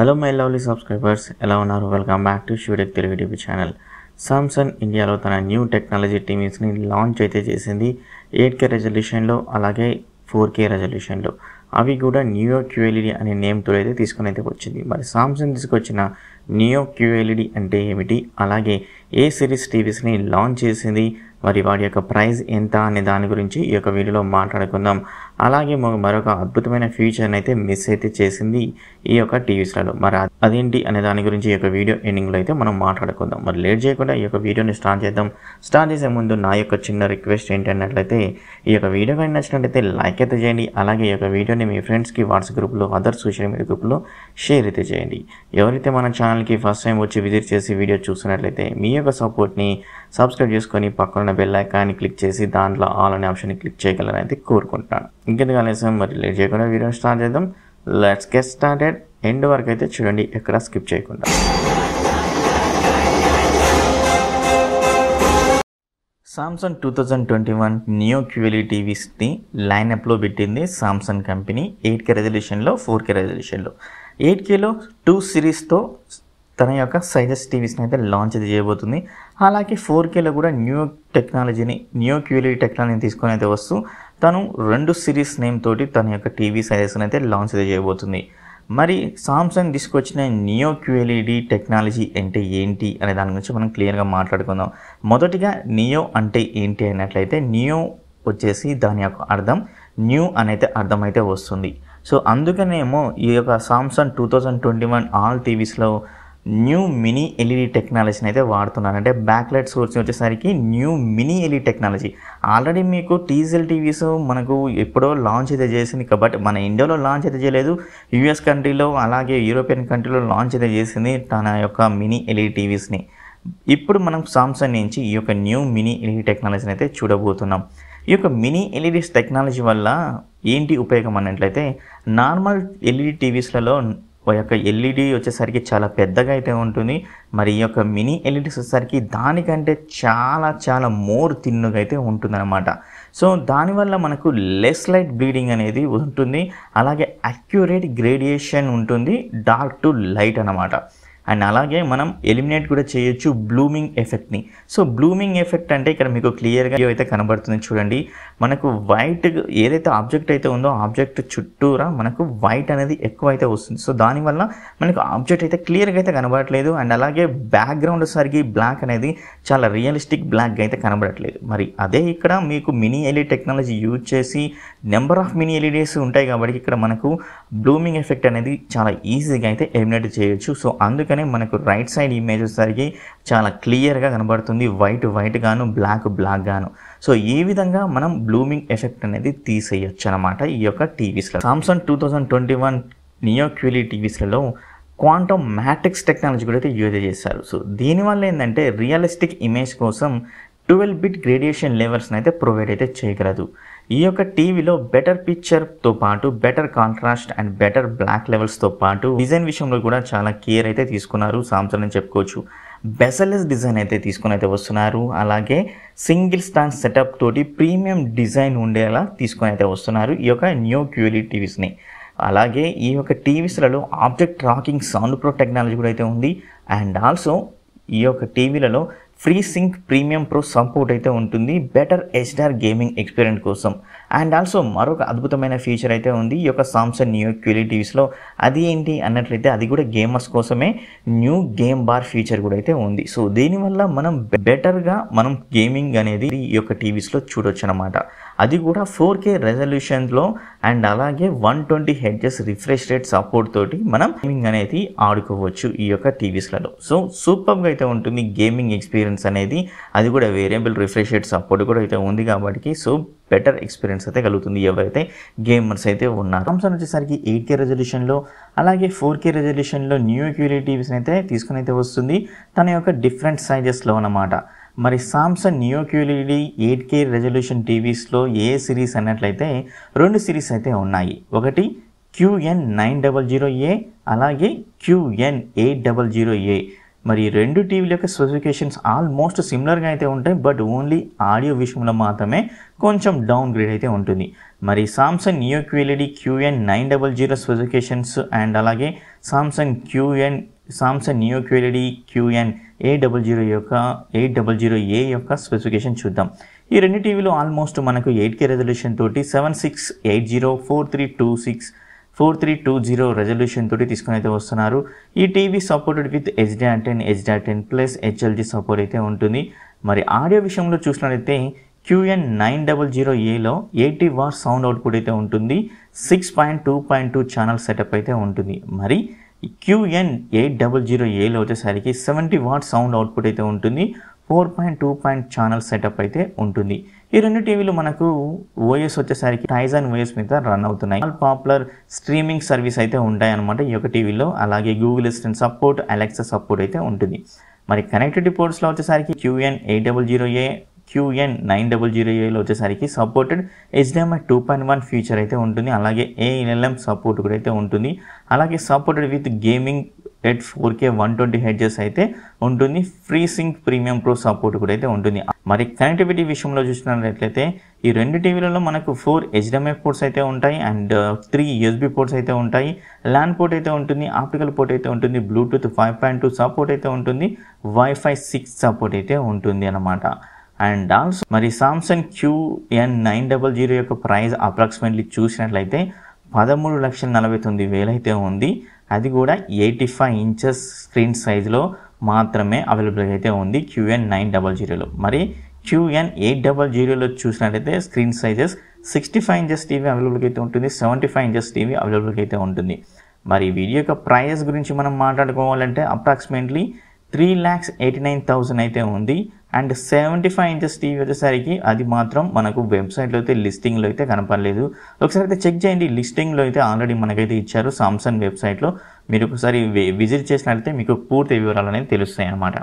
hello my lovely subscribers ఎలా ఉన్నారు welcome back to షూడెక్ తెలుగు టీవీ ఛానల్ సామ్సంగ్ ఇండియాలో తన న్యూ టెక్నాలజీ టీవీస్ని లాంచ్ అయితే చేసింది ఎయిట్ కే రెజల్యూషన్లో అలాగే ఫోర్ కే రెజల్యూషన్లో అవి కూడా న్యూ క్యూఎల్ఈడి e అనే నేమ్తో అయితే తీసుకుని అయితే వచ్చింది మరి సామ్సంగ్ తీసుకొచ్చిన న్యూ క్యూఎల్ఈడి e అంటే ఏమిటి అలాగే ఏ సిరీస్ టీవీస్ని లాంచ్ చేసింది మరి వాటి యొక్క ప్రైస్ ఎంత అనే దాని గురించి ఈ యొక్క వీడియోలో మాట్లాడుకుందాం అలాగే మరొక అద్భుతమైన ఫీచర్ని అయితే మిస్ అయితే చేసింది ఈ యొక్క టీవీస్లలో మరి అదేంటి అనే దాని గురించి ఈ యొక్క వీడియో ఎండింగ్లో అయితే మనం మాట్లాడుకుందాం మరి లేట్ చేయకుండా ఈ యొక్క వీడియోని స్టార్ట్ చేద్దాం స్టార్ట్ చేసే ముందు నా యొక్క చిన్న రిక్వెస్ట్ ఏంటన్నట్లయితే ఈ యొక్క వీడియో కానీ నచ్చినట్లయితే లైక్ అయితే చేయండి అలాగే ఈ యొక్క వీడియోని మీ ఫ్రెండ్స్కి వాట్సాప్ గ్రూప్లో అదర్ సోషల్ మీడియా గ్రూప్లో షేర్ అయితే చేయండి ఎవరైతే మన ఛానల్కి ఫస్ట్ టైం వచ్చి విజిట్ చేసి వీడియో చూసినట్లయితే మీ యొక్క సపోర్ట్ని సబ్స్క్రైబ్ చేసుకొని పక్కన బెల్ ఐకాన్ని క్లిక్ చేసి దాంట్లో ఆల్ అనే ఆప్షన్ని క్లిక్ చేయగలరని అయితే కోరుకుంటున్నాను ఇంకెందుకు ఆలస్యం మరి లేట్ చేయకుండా వీడియో స్టార్ట్ చేద్దాం లెట్స్ గెట్ స్టార్టెడ్ ఎండ్ వరకు అయితే చూడండి ఎక్కడ స్కిప్ చేయకుండా Samsung two thousand twenty one new QLED టీవీస్ని లైనప్లో పెట్టింది సామ్సంగ్ కంపెనీ ఎయిట్ కే రెజల్యూషన్లో ఫోర్ కే రెజల్యూషన్లో ఎయిట్ కేలో టూ సిరీస్తో తన యొక్క సైజెస్ టీవీస్ని అయితే లాంచ్ చేయబోతుంది అలాగే ఫోర్ కేలో కూడా న్యూ టెక్నాలజీని న్యూ క్యూఎల్ఈ టెక్నాలజీని తీసుకొని అయితే వస్తూ తను రెండు సిరీస్ నేమ్ తోటి తన యొక్క టీవీ సీరీస్ని అయితే లాంచ్ అయితే చేయబోతుంది మరి సామ్సంగ్ తీసుకొచ్చిన నియో క్యూఎల్ఈడి టెక్నాలజీ అంటే ఏంటి అనే దాని గురించి మనం క్లియర్గా మాట్లాడుకుందాం మొదటిగా నియో అంటే ఏంటి అన్నట్లయితే నియో వచ్చేసి దాని యొక్క అర్థం న్యూ అనైతే అర్థమైతే వస్తుంది సో అందుకనేమో ఈ యొక్క Samsung two thousand twenty one all టీవీస్లో న్యూ మినీ ఎల్ఈడి టెక్నాలజీని అయితే వాడుతున్నారు అంటే బ్యాక్లైట్ సోర్స్ వచ్చేసరికి new mini LED technology already మీకు టీజీఎల్ టీవీస్ మనకు ఎప్పుడో లాంచ్ అయితే చేసింది కాబట్టి మన ఇండియాలో లాంచ్ అయితే చేయలేదు యూఎస్ కంట్రీలో అలాగే యూరోపియన్ కంట్రీలో లాంచ్ అయితే చేసింది తన యొక్క మినీ ఎల్ఈడి టీవీస్ని ఇప్పుడు మనం సామ్సంగ్ నుంచి ఈ యొక్క న్యూ మినీ ఎల్ఈడి టెక్నాలజీని అయితే చూడబోతున్నాం ఈ యొక్క మినీ ఎల్ఈడిస్ టెక్నాలజీ వల్ల ఏంటి ఉపయోగం అన్నట్లయితే నార్మల్ ఎల్ఈడి టీవీస్లలో యొక్క ఎల్ఈడి e వచ్చేసరికి చాలా పెద్దగా అయితే ఉంటుంది మరి ఈ యొక్క మినీ ఎల్ఈడీస్ e వచ్చేసరికి దానికంటే చాలా చాలా మోర్ తిన్నుగా అయితే ఉంటుందన్నమాట సో దానివల్ల మనకు లెస్ లైట్ బ్లీడింగ్ అనేది ఉంటుంది అలాగే అక్యురేట్ గ్రేడియేషన్ ఉంటుంది డార్క్ టు లైట్ అనమాట అండ్ అలాగే మనం ఎలిమినేట్ కూడా చేయొచ్చు బ్లూమింగ్ ఎఫెక్ట్ని సో బ్లూమింగ్ ఎఫెక్ట్ అంటే ఇక్కడ మీకు క్లియర్గా అయితే కనబడుతుంది చూడండి మనకు వైట్ ఏదైతే ఆబ్జెక్ట్ అయితే ఉందో ఆబ్జెక్ట్ చుట్టూరా మనకు వైట్ అనేది ఎక్కువ అయితే వస్తుంది సో దానివల్ల మనకు ఆబ్జెక్ట్ అయితే క్లియర్గా అయితే కనబడట్లేదు అండ్ అలాగే బ్యాక్గ్రౌండ్ సరిగి బ్లాక్ అనేది చాలా రియలిస్టిక్ బ్లాక్గా అయితే కనబడట్లేదు మరి అదే ఇక్కడ మీకు మినీ ఎల్ఈడి టెక్నాలజీ యూజ్ చేసి నెంబర్ ఆఫ్ మినీ ఎల్ఈడీస్ ఉంటాయి కాబట్టి ఇక్కడ మనకు బ్లూమింగ్ ఎఫెక్ట్ అనేది చాలా ఈజీగా అయితే ఎలిమినేట్ చేయొచ్చు సో అందుకని అందుకనే మనకు రైట్ సైడ్ ఇమేజ్ వచ్చేసరికి చాలా క్లియర్గా కనబడుతుంది వైట్ వైట్ గాను బ్లాక్ బ్లాక్ గాను సో ఈ విధంగా మనం బ్లూమింగ్ ఎఫెక్ట్ అనేది తీసేయొచ్చు అనమాట ఈ యొక్క టీవీస్లో Samsung two thousand twenty one Neo QLED టీవీస్లలో క్వాంటమ్ మ్యాట్రిక్స్ టెక్నాలజీ కూడా అయితే యూజ్ చేశారు సో దీనివల్ల ఏంటంటే రియలిస్టిక్ ఇమేజ్ కోసం ట్వెల్వ్ బిట్ గ్రేడియేషన్ లెవెల్స్ని అయితే ప్రొవైడ్ అయితే చేయగలదు ఈ యొక్క టీవీలో బెటర్ పిక్చర్తో పాటు better contrast and better black లెవెల్స్తో పాటు డిజైన్ విషయంలో కూడా చాలా కేర్ అయితే తీసుకున్నారు సాంసంగ్ అని చెప్పుకోవచ్చు బెసలెస్ డిజైన్ అయితే తీసుకుని అయితే వస్తున్నారు అలాగే సింగిల్ స్టాండ్ సెటప్ తోటి ప్రీమియం డిజైన్ ఉండేలా తీసుకుని అయితే వస్తున్నారు ఈ యొక్క న్యూ క్యూలీ టీవీస్ని అలాగే ఈ యొక్క టీవీస్లలో object tracking sound pro technology కూడా అయితే ఉంది అండ్ ఆల్సో ఈ యొక్క టీవీలలో FreeSync premium pro support అయితే ఉంటుంది బెటర్ ఎస్డార్ గేమింగ్ ఎక్స్పీరియన్స్ కోసం అండ్ ఆల్సో మరొక అద్భుతమైన ఫీచర్ అయితే ఉంది ఈ యొక్క సామ్సంగ్ న్యూ క్యూలీ టీవీస్లో అది ఏంటి అన్నట్లయితే అది కూడా గేమర్స్ కోసమే న్యూ గేమ్ బార్ ఫీచర్ కూడా అయితే ఉంది సో దీనివల్ల మనం బెటర్గా మనం గేమింగ్ అనేది ఈ యొక్క టీవీస్లో చూడొచ్చు అనమాట అది కూడా ఫోర్ కే రెజల్యూషన్లో అండ్ అలాగే one twenty hertz refresh rate support తోటి మనం గేమింగ్ అనేది ఆడుకోవచ్చు ఈ యొక్క టీవీస్లలో సో సూపర్గా అయితే ఉంటుంది గేమింగ్ ఎక్స్పీరియన్స్ అనేది అది కూడా వేరియబుల్ రిఫ్రెష్ రేట్ సపోర్ట్ కూడా అయితే ఉంది కాబట్టి సో బెటర్ ఎక్స్పీరియన్స్ అయితే కలుగుతుంది ఎవరైతే గేమర్స్ అయితే ఉన్నారు సామ్సంగ్ వచ్చేసరికి ఎయిట్ కే రెజల్యూషన్లో అలాగే ఫోర్ కే రెజల్యూషన్లో న్యూ క్యూరియర్ టీవీస్ని అయితే తీసుకుని అయితే వస్తుంది తన యొక్క డిఫరెంట్ సైజెస్లో అనమాట మరి Samsung new QLED eight K resolution టీవీస్లో ఏ సిరీస్ అన్నట్లయితే రెండు సిరీస్ అయితే ఉన్నాయి ఒకటి QN nine double zero A అలాగే QN eight double zero A మరి రెండు టీవీల యొక్క స్పెసిఫికేషన్స్ ఆల్మోస్ట్ సిమిలర్గా అయితే ఉంటాయి బట్ ఓన్లీ ఆడియో విషయంలో మాత్రమే కొంచెం డౌన్ గ్రేడ్ అయితే ఉంటుంది మరి Samsung new QLED QN nine double zero specifications and అలాగే Samsung QN Samsung new QLED QN A double zero యొక్క ఎయిట్ డబుల్ జీరో ఏ యొక్క స్పెసిఫికేషన్ చూద్దాం ఈ రెండు టీవీలో ఆల్మోస్ట్ మనకు ఎయిట్ కే రెజల్యూషన్ తోటి seven six eight zero four three two six four three two zero resolution తోటి తీసుకుని అయితే వస్తున్నారు ఈ TV supported with HDR ten HDR ten plus HLG support అయితే ఉంటుంది మరి ఆడియో విషయంలో చూసినట్లయితే క్యూఎన్ నైన్ డబల్ జీరో ఏలో ఎయిటీ వార్ సౌండ్ అవుట్పుట్ అయితే ఉంటుంది six point two point two channel setup అయితే ఉంటుంది మరి క్యూఎన్ ఎయిట్ డబల్ జీరో ఏలో వచ్చేసరికి సెవెంటీ వాట్ సౌండ్ అవుట్పుట్ అయితే ఉంటుంది four point two point channel setup అయితే ఉంటుంది ఈ రెండు టీవీలు మనకు ఓఎస్ వచ్చేసరికి టైజన్ ఓఎస్ మీద రన్ అవుతున్నాయి ఆల్ పాపులర్ స్ట్రీమింగ్ సర్వీస్ అయితే ఉంటాయన్నమాట ఈ యొక్క టీవీలో అలాగే Google Assistant support Alexa support అయితే ఉంటుంది మరి కనెక్టివిటీ పోర్ట్స్లో వచ్చేసరికి QN eight double zero A QN nine double zero ఏలో వచ్చేసరికి supported HDMI two point one feature అయితే ఉంటుంది అలాగే ఏఎల్ఎం సపోర్ట్ కూడా అయితే ఉంటుంది అలాగే supported with gaming at four K one twenty hertz అయితే ఉంటుంది FreeSync premium pro support కూడా అయితే ఉంటుంది మరి కనెక్టివిటీ విషయంలో చూసినట్లయితే ఈ రెండు టీవీలలో మనకు ఫోర్ హెచ్డిఎంఐ పోర్ట్స్ అయితే ఉంటాయి అండ్ త్రీ యూఎస్బీ పోర్ట్స్ అయితే ఉంటాయి ల్యాండ్ పోర్ట్ అయితే ఉంటుంది ఆప్టికల్ పోర్ట్ అయితే ఉంటుంది Bluetooth five point two support అయితే ఉంటుంది వైఫై సిక్స్ సపోర్ట్ అయితే ఉంటుంది అన్నమాట అండ్ ఆల్సో మరి Samsung Q N nine double zero యొక్క ప్రైస్ అప్రాక్సిమేట్లీ చూసినట్లయితే పదమూడు లక్షల నలభై తొమ్మిది వేలు అయితే ఉంది అది కూడా ఎయిటీ ఫైవ్ ఇంచెస్ స్క్రీన్ సైజులో మాత్రమే అవైలబుల్ అయితే ఉంది క్యూఎన్ నైన్ డబల్ జీరోలో మరి క్యూఎన్ ఎయిట్ డబల్ జీరోలో చూసినట్లయితే screen sizes sixty five inches TV అవైలబుల్గా అయితే ఉంటుంది సెవెంటీ ఫైవ్ ఇంచెస్ టీవీ అవైలబుల్గా అయితే ఉంటుంది మరి వీడియో యొక్క ప్రైస్ గురించి మనం మాట్లాడుకోవాలంటే approximately three lakhs eighty nine thousand అయితే ఉంది and seventy five inches TV వచ్చేసరికి అది మాత్రం మనకు వెబ్సైట్లో అయితే లిస్టింగ్లో అయితే కనపడలేదు ఒకసారి అయితే చెక్ చేయండి లిస్టింగ్లో అయితే ఆల్రెడీ మనకైతే ఇచ్చారు సామ్సంగ్ వెబ్సైట్లో మీరు ఒకసారి విజిట్ చేసినట్లయితే మీకు పూర్తి వివరాలు అనేది తెలుస్తాయి అన్నమాట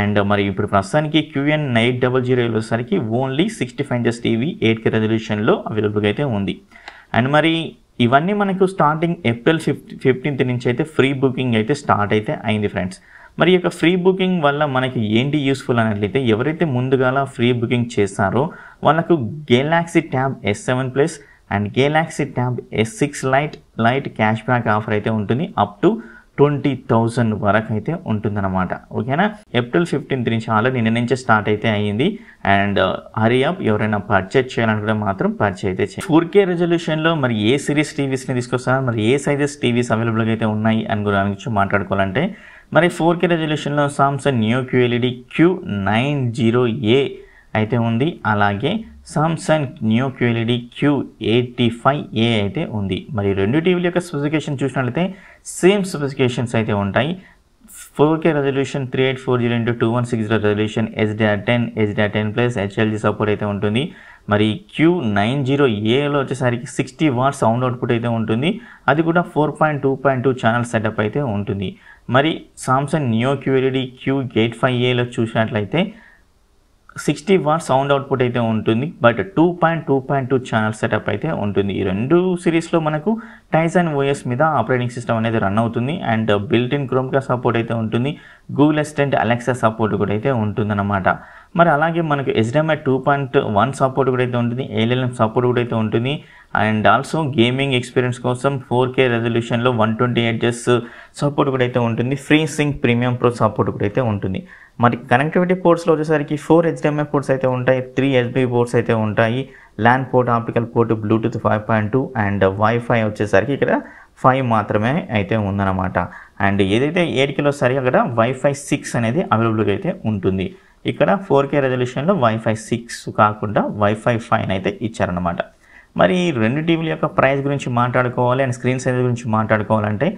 అండ్ మరి ఇప్పుడు ప్రస్తుతానికి క్యూఎన్ నైట్ డబల్ జీరో వచ్చేసరికి only sixty five inches TV eight K రెజల్యూషన్లో అవైలబుల్గా అయితే ఉంది అండ్ మరి ఇవన్నీ మనకు స్టార్టింగ్ ఏప్రిల్ ఫిఫ్త్ ఫిఫ్టీన్త్ నుంచి అయితే ఫ్రీ బుకింగ్ అయితే స్టార్ట్ అయితే అయింది ఫ్రెండ్స్ మరి యొక్క ఫ్రీ బుకింగ్ వల్ల మనకి ఏంటి యూస్ఫుల్ అన్నట్లయితే ఎవరైతే ముందుగాల ఫ్రీ బుకింగ్ చేస్తారో వాళ్ళకు Galaxy Tab S seven plus and Galaxy Tab S six lite lite cashback offer అయితే ఉంటుంది అప్ టు ట్వంటీ థౌజండ్ వరకు అయితే ఉంటుందన్నమాట ఓకేనా ఏప్రిల్ ఫిఫ్టీన్త్ నుంచి ఆల్రెడీ నిన్న నుంచే స్టార్ట్ అయితే అయ్యింది అండ్ అప్ ఎవరైనా పర్చేజ్ చేయాలనుకుంటే మాత్రం పర్చేజ్ అయితే చేయాలి ఫోర్ కే రెజల్యూషన్లో మరి ఏ సిరీస్ టీవీస్ని తీసుకొస్తారో మరి ఏ సైజెస్ టీవీస్ అవైలబుల్గా అయితే ఉన్నాయి అని గురించి మాట్లాడుకోవాలంటే మరి ఫోర్ కే రెజల్యూషన్లో Samsung new QLED Q nine zero A అయితే ఉంది అలాగే Samsung new QLED Q eighty five A అయితే ఉంది మరి రెండు టీవీల యొక్క స్పెసిఫికేషన్ చూసినట్లయితే సేమ్ స్పెసిఫికేషన్స్ అయితే ఉంటాయి four K resolution three eight four zero into two one six zero resolution HDR ten HDR ten plus HLG support అయితే ఉంటుంది మరి క్యూ నైన్ జీరో ఏలో వచ్చేసరికి సిక్స్టీ వాట్ సౌండ్ అవుట్పుట్ అయితే ఉంటుంది అది కూడా four point two point two channel setup అయితే ఉంటుంది మరి Samsung neo QLED Q eight five ఏలో చూసినట్లయితే సిక్స్టీ వాట్ సౌండ్ అవుట్పుట్ అయితే ఉంటుంది but two point two point two channel setup అయితే ఉంటుంది ఈ రెండు సిరీస్లో మనకు టైసన్ ఓఎస్ మీద ఆపరేటింగ్ సిస్టమ్ అనేది రన్ అవుతుంది అండ్ బిల్ట్ ఇన్ క్రోమ్గా సపోర్ట్ అయితే ఉంటుంది గూగుల్ అసిస్టెంట్ అలెక్సా సపోర్ట్ కూడా అయితే ఉంటుందన్నమాట మరి అలాగే మనకు HDMI two point one support కూడా అయితే ఉంటుంది ఏఎల్ఎం సపోర్ట్ కూడా అయితే ఉంటుంది అండ్ ఆల్సో గేమింగ్ ఎక్స్పీరియన్స్ కోసం ఫోర్ కే రెజల్యూషన్లో వన్ ట్వంటీ ఎయిట్ జెస్ సపోర్ట్ కూడా అయితే ఉంటుంది FreeSync premium pro support కూడా అయితే ఉంటుంది మరి కనెక్టివిటీ పోర్ట్స్లో వచ్చేసరికి ఫోర్ హెచ్డిఎంఐ పోర్ట్స్ అయితే ఉంటాయి త్రీ ఎస్బి పోర్ట్స్ అయితే ఉంటాయి LAN port optical port Bluetooth five point two and wifi వచ్చేసరికి ఇక్కడ ఫైవ్ మాత్రమే అయితే ఉందన్నమాట అండ్ ఏదైతే ఎయిట్ కిలో సరి అక్కడ వైఫై సిక్స్ అనేది అవైలబుల్గా అయితే ఉంటుంది ఇక్కడ ఫోర్ కే రెజల్యూషన్లో వైఫై సిక్స్ కాకుండా వైఫై ఫైవ్ అయితే ఇచ్చారనమాట మరి రెండు టీవీల యొక్క ప్రైస్ గురించి మాట్లాడుకోవాలి అండ్ స్క్రీన్ సైజ్ గురించి మాట్లాడుకోవాలంటే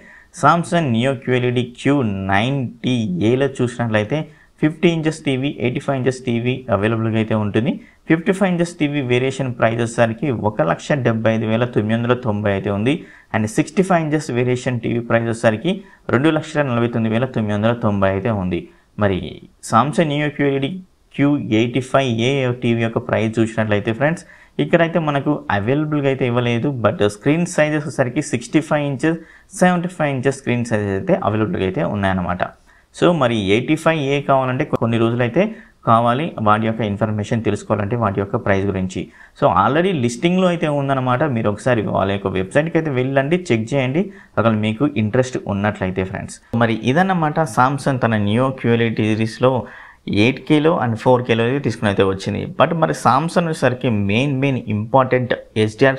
Samsung neo QLED Q ninety ఏలో చూసినట్లయితే fifty inches TV eighty five inches TV అవైలబుల్గా అయితే ఉంటుంది fifty five inches TV variation price వచ్చేసరికి ఒక లక్ష డెబ్బై ఐదు వేల తొమ్మిది వందల తొంభై అయితే ఉంది and sixty five inches variation TV price వచ్చేసరికి రెండు లక్షల నలభై తొమ్మిది వేల తొమ్మిది వందల తొంభై అయితే ఉంది మరి Samsung neo QLED Q eighty five A TV యొక్క ప్రైస్ చూసినట్లయితే ఫ్రెండ్స్ ఇక్కడైతే మనకు అవైలబుల్గా అయితే ఇవ్వలేదు బట్ స్క్రీన్ సైజ్ వచ్చేసరికి sixty five inches seventy five inches screen size అయితే అవైలబుల్గా అయితే ఉన్నాయన్నమాట సో మరి ఎయిటీ ఫైవ్ ఏ కావాలంటే కొన్ని రోజులైతే కావాలి వాటి యొక్క ఇన్ఫర్మేషన్ తెలుసుకోవాలంటే వాటి యొక్క ప్రైస్ గురించి సో ఆల్రెడీ లిస్టింగ్లో అయితే ఉందన్నమాట మీరు ఒకసారి వాళ్ళ యొక్క వెబ్సైట్కి అయితే వెళ్ళండి చెక్ చేయండి ఒకవేళ మీకు ఇంట్రెస్ట్ ఉన్నట్లయితే ఫ్రెండ్స్ మరి ఇదన్నమాట సామ్సంగ్ తన న్యూ క్యూలిటీ సిరీస్లో ఎయిట్ కేలో అండ్ ఫోర్ కేలో తీసుకుని అయితే వచ్చింది బట్ మరి సామ్సంగ్ వచ్చేసరికి main main important HDR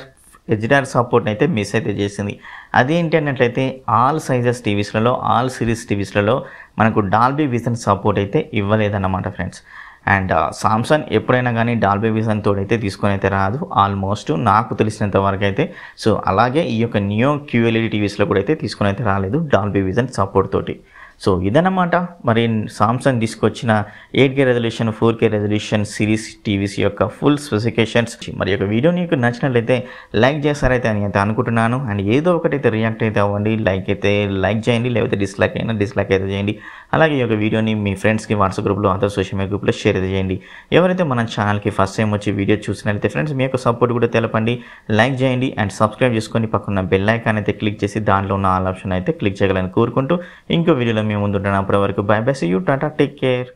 HDR సపోర్ట్ని అయితే మిస్ అయితే చేసింది అదేంటి అన్నట్లయితే ఆల్ సైజెస్ టీవీస్లలో ఆల్ సిరీస్ టీవీస్లలో మనకు డాల్బీ విజన్ సపోర్ట్ అయితే ఇవ్వలేదన్నమాట ఫ్రెండ్స్ అండ్ సామ్సంగ్ ఎప్పుడైనా కానీ డాల్బీ విజన్ తోడైతే తీసుకొని అయితే రాదు ఆల్మోస్ట్ నాకు తెలిసినంత వరకు అయితే సో అలాగే ఈ యొక్క న్యూ క్యూఎల్ఈడి టీవీస్లో కూడా అయితే తీసుకొని అయితే రాలేదు డాల్బీ విజన్ సపోర్ట్ తోటి సో ఇదన్నమాట మరి సామ్సంగ్ తీసుకొచ్చిన eight K resolution four K resolution series TVs యొక్క ఫుల్ స్పెసిఫికేషన్స్ మరి యొక్క వీడియో నీకు నచ్చినట్లయితే లైక్ చేస్తారైతే అని అయితే అనుకుంటున్నాను అండ్ ఏదో ఒకటైతే రియాక్ట్ అయితే అవ్వండి లైక్ అయితే లైక్ చేయండి లేకపోతే డిస్లైక్ అయినా డిస్లైక్ అయితే చేయండి అలాగే ఈ యొక్క వీడియోని మీ ఫ్రెండ్స్కి వాట్సాప్ గ్రూప్లో అదర్ సోషల్ మీడియా గ్రూప్లో షేర్ అయితే చేయండి ఎవరైతే మన ఛానల్కి ఫస్ట్ టైం వచ్చి వీడియో చూసినట్లయితే ఫ్రెండ్స్ మీ యొక్క సపోర్ట్ కూడా తెలపండి లైక్ చేయండి అండ్ సబ్స్క్రైబ్ చేసుకొని పక్కన బెల్ ఐకాన్ అయితే క్లిక్ చేసి దాంట్లో ఉన్న ఆల్ ఆప్షన్ అయితే క్లిక్ చేయాలని కోరుకుంటూ ఇంకో వీడియోలో మేము ముందుంటాను అప్పటి వరకు bye bye see you ta-ta take care